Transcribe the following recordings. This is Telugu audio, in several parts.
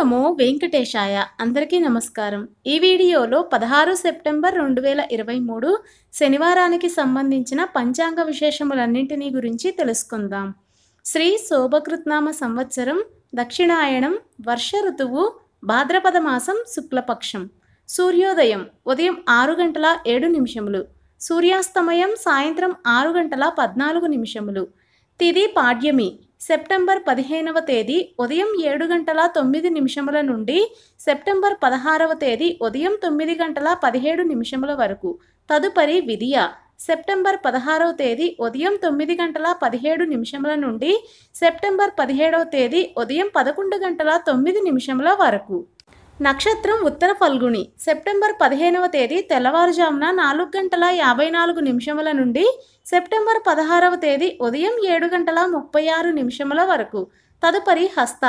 నమో వెంకటేశాయ అందరికీ నమస్కారం ఈ వీడియోలో పదహారు సెప్టెంబర్ రెండు వేల ఇరవై మూడు శనివారానికి సంబంధించిన పంచాంగ విశేషములన్నింటినీ గురించి తెలుసుకుందాం శ్రీ శోభకృత్నామ సంవత్సరం దక్షిణాయణం వర్ష ఋతువు భాద్రపద మాసం శుక్లపక్షం సూర్యోదయం ఉదయం ఆరు గంటల ఏడు నిమిషములు సూర్యాస్తమయం సాయంత్రం ఆరు గంటల పద్నాలుగు నిమిషములు తిది పాడ్యమి సెప్టెంబర్ పదిహేనవ తేదీ ఉదయం ఏడు గంటల తొమ్మిది నిమిషముల నుండి సెప్టెంబర్ పదహారవ తేదీ ఉదయం తొమ్మిది గంటల పదిహేడు నిమిషముల వరకు తదుపరి విధియ సెప్టెంబర్ పదహారవ తేదీ ఉదయం తొమ్మిది గంటల పదిహేడు నిమిషముల నుండి సెప్టెంబర్ పదిహేడవ తేదీ ఉదయం పదకొండు గంటల తొమ్మిది నిమిషముల వరకు నక్షత్రం ఉత్తర ఫల్గుణి సెప్టెంబర్ పదిహేనవ తేదీ తెల్లవారుజామున నాలుగు గంటల యాభై నాలుగు నిమిషముల నుండి సెప్టెంబర్ పదహారవ తేదీ ఉదయం ఏడు గంటల ముప్పై ఆరు నిమిషముల వరకు తదుపరి హస్త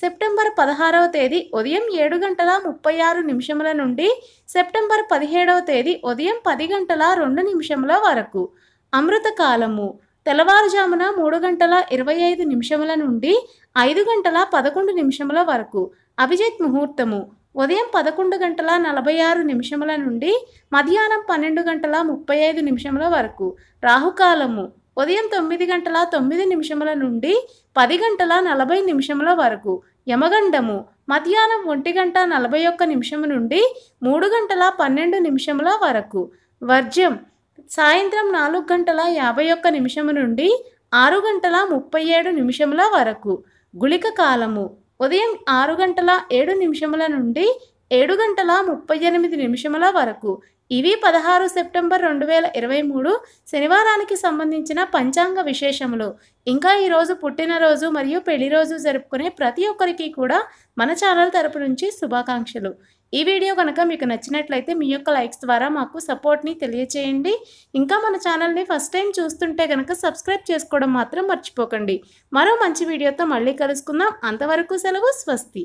సెప్టెంబర్ పదహారవ తేదీ ఉదయం ఏడు గంటల ముప్పై ఆరు నిమిషముల నుండి సెప్టెంబర్ పదిహేడవ తేదీ ఉదయం పది గంటల రెండు నిమిషముల వరకు అమృతకాలము తెల్లవారుజామున మూడు గంటల ఇరవై ఐదు నిమిషముల నుండి ఐదు గంటల పదకొండు నిమిషముల వరకు అభిజిత్ ముహూర్తము ఉదయం పదకొండు గంటల నలభై ఆరు నిమిషముల నుండి మధ్యాహ్నం పన్నెండు గంటల ముప్పై ఐదు నిమిషముల వరకు రాహుకాలము ఉదయం తొమ్మిది గంటల తొమ్మిది నిమిషముల నుండి పది గంటల నలభై నిమిషముల వరకు యమగండము మధ్యాహ్నం ఒంటి గంట నలభై ఒక్క నిమిషము నుండి మూడు గంటల పన్నెండు నిమిషముల వరకు వర్జ్యం సాయంత్రం నాలుగు గంటల యాభై ఒక్క నిమిషము నుండి ఆరు గంటల ముప్పై ఏడు నిమిషముల వరకు గుళిక కాలము ఉదయం ఆరు గంటల ఏడు నిమిషముల నుండి ఏడు గంటల ముప్పై ఎనిమిది నిమిషముల వరకు ఇవి పదహారు సెప్టెంబర్ రెండు వేల ఇరవై మూడు శనివారానికి సంబంధించిన పంచాంగ విశేషములు ఇంకా ఈరోజు పుట్టినరోజు మరియు పెళ్లి రోజు జరుపుకునే ప్రతి ఒక్కరికి కూడా మన ఛానల్ తరపు నుంచి శుభాకాంక్షలు ఈ వీడియో కనుక మీకు నచ్చినట్లయితే మీ యొక్క లైక్స్ ద్వారా మాకు సపోర్ట్ని తెలియచేయండి ఇంకా మన ఛానల్ని ఫస్ట్ టైం చూస్తుంటే కనుక సబ్స్క్రైబ్ చేసుకోవడం మాత్రం మర్చిపోకండి మరో మంచి వీడియోతో మళ్ళీ కలుసుకుందాం అంతవరకు సెలవు స్వస్తి